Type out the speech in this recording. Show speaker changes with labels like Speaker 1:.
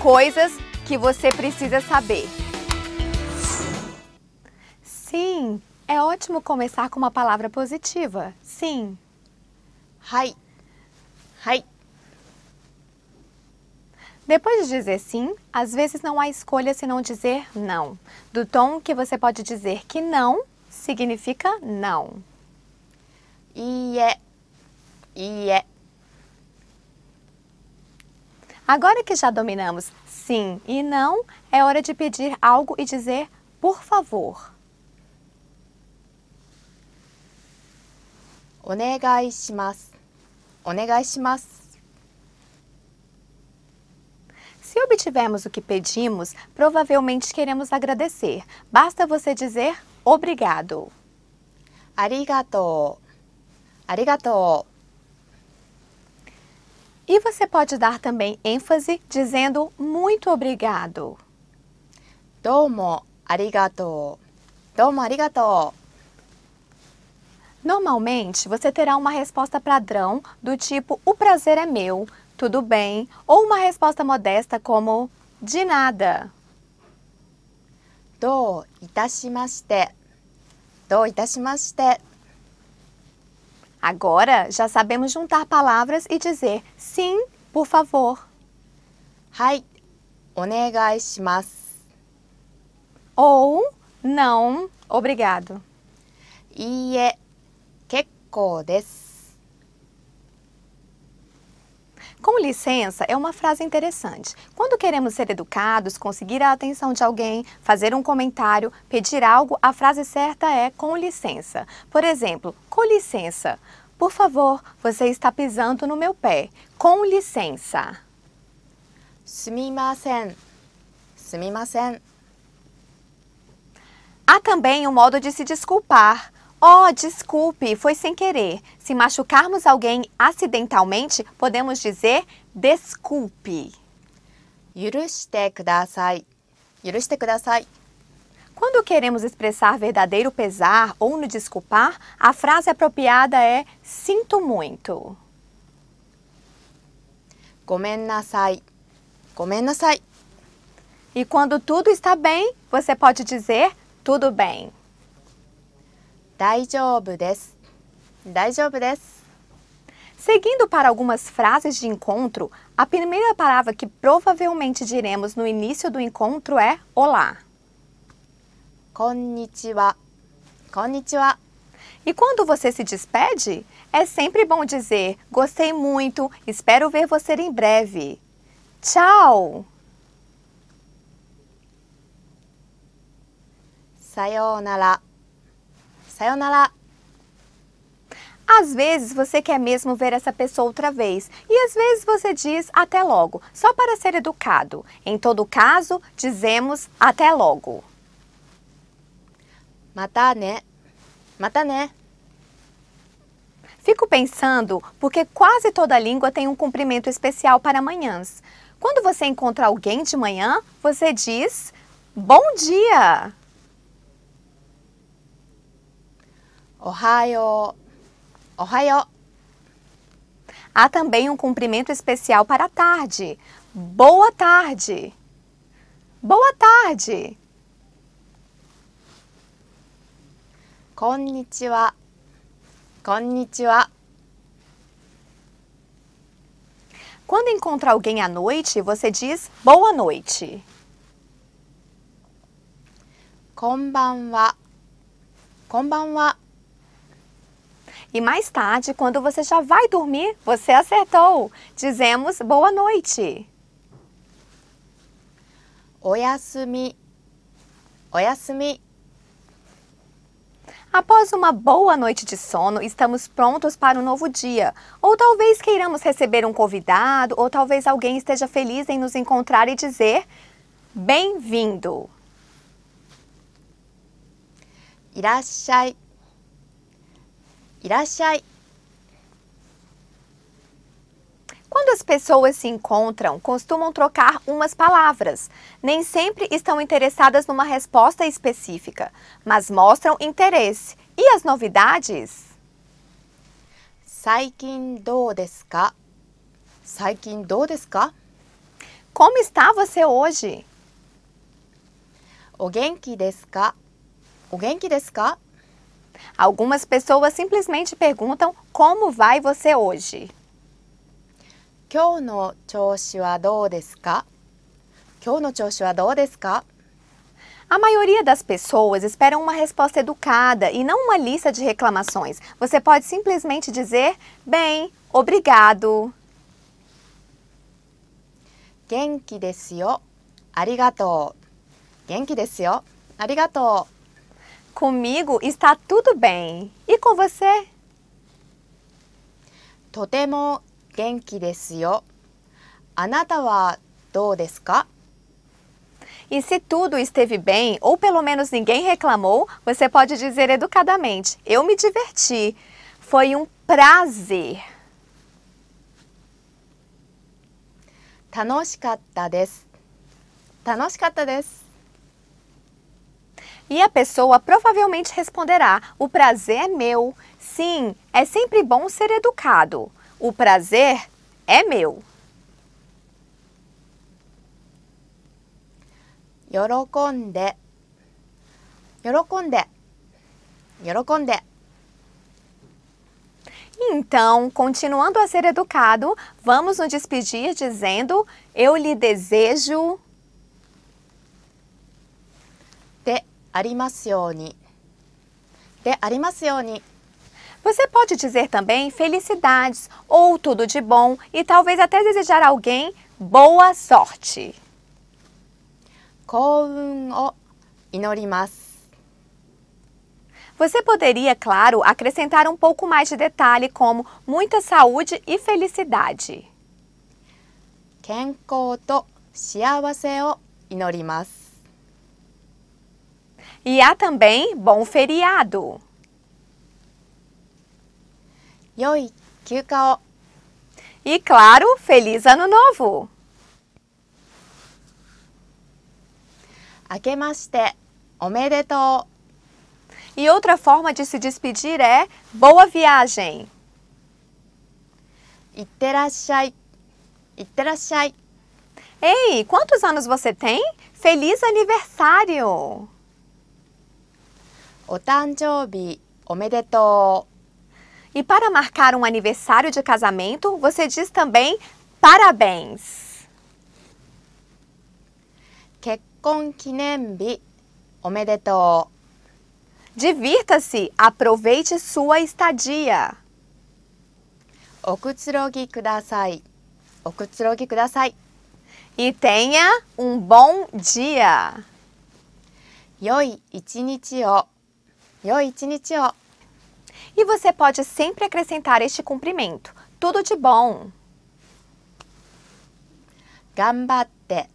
Speaker 1: coisas que você precisa saber. Sim, é ótimo começar com uma palavra positiva. Sim. Hai. Hai. Depois de dizer sim, às vezes não há escolha se não dizer não. Do tom que você pode dizer que não, significa não. E é. E é. Agora que já dominamos sim e não, é hora de pedir algo e dizer por favor. Onegai shimasu. shimasu. Se obtivermos o que pedimos, provavelmente queremos agradecer. Basta você dizer obrigado. Arigato. Arigato. E você pode dar também ênfase dizendo muito obrigado. Domo arigato. Domo arigato. Normalmente, você terá uma resposta padrão do tipo o prazer é meu, tudo bem, ou uma resposta modesta como de nada. Do itashimashite. Do itashimashite. Agora já sabemos juntar palavras e dizer sim, por favor. Hai, onegai shimasu. Ou não, obrigado. Ie, kekkou desu. Com licença é uma frase interessante. Quando queremos ser educados, conseguir a atenção de alguém, fazer um comentário, pedir algo, a frase certa é com licença. Por exemplo, com licença. Por favor, você está pisando no meu pé. Com licença. Sumimasen. Sumimasen. Há também o um modo de se desculpar. Oh, desculpe, foi sem querer. Se machucarmos alguém acidentalmente, podemos dizer desculpe. 許してください.許してください. Quando queremos expressar verdadeiro pesar ou nos desculpar, a frase apropriada é sinto muito. ごめんなさい.ごめんなさい. E quando tudo está bem, você pode dizer tudo bem. Seguindo para algumas frases de encontro, a primeira palavra que provavelmente diremos no início do encontro é olá. Konnichiwa. Konnichiwa. E quando você se despede, é sempre bom dizer gostei muito, espero ver você em breve. Tchau! Sayonara. Sayonara! Às vezes você quer mesmo ver essa pessoa outra vez, e às vezes você diz até logo, só para ser educado. Em todo caso, dizemos até logo. Mata né? Mata né? Fico pensando porque quase toda língua tem um cumprimento especial para manhãs. Quando você encontra alguém de manhã, você diz Bom dia! O raio. Há também um cumprimento especial para a tarde. Boa tarde. Boa tarde. Konnichiwa. Konnichiwa. Quando encontra alguém à noite, você diz boa noite. Konbanwa. Konbanwa. E mais tarde, quando você já vai dormir, você acertou. Dizemos boa noite. Oyasumi. Oyasumi. Após uma boa noite de sono, estamos prontos para um novo dia. Ou talvez queiramos receber um convidado, ou talvez alguém esteja feliz em nos encontrar e dizer: Bem-vindo! Irashai. いらっしゃい. Quando as pessoas se encontram, costumam trocar umas palavras. Nem sempre estão interessadas numa resposta específica, mas mostram interesse. E as novidades? 最近どうですか?最近どうですか? Como está você hoje? お元気ですか?お元気ですか? Algumas pessoas simplesmente perguntam como vai você hoje. A maioria das pessoas esperam uma resposta educada e não uma lista de reclamações. Você pode simplesmente dizer: "Bem, obrigado." arigato. Comigo está tudo bem. E com você? とても元気ですよ。あなたはどうですか? E se tudo esteve bem, ou pelo menos ninguém reclamou, você pode dizer educadamente: Eu me diverti. Foi um prazer. 楽しかったです。楽しかったです。e a pessoa provavelmente responderá: o prazer é meu. Sim, é sempre bom ser educado. O prazer é meu. Yorokonde. Yorokonde. Yorokonde. Então, continuando a ser educado, vamos nos despedir dizendo: Eu lhe desejo. ありますように。De pode dizer também felicidades ou tudo de bom e talvez até desejar a alguém boa sorte. Você poderia, claro, acrescentar um pouco mais de detalhe, como muita saúde e felicidade. 健康と幸せを祈ります。e há também bom feriado. Yoi, kyukao. E claro, feliz ano novo. Akemashite, omedetou. E outra forma de se despedir é boa viagem. Iterashai. Iterashai. Ei, quantos anos você tem? Feliz aniversário! O tanjoubi omedetou. E para marcar um aniversário de casamento, você diz também parabéns. Kekkon kinenbi omedetou. Divirta-se, aproveite sua estadia. Okutsurogi kudasai. Okutsurogi kudasai. E tenha um bom dia. Yoi ichinichi o e você pode sempre acrescentar este cumprimento. Tudo de bom. Gambatte.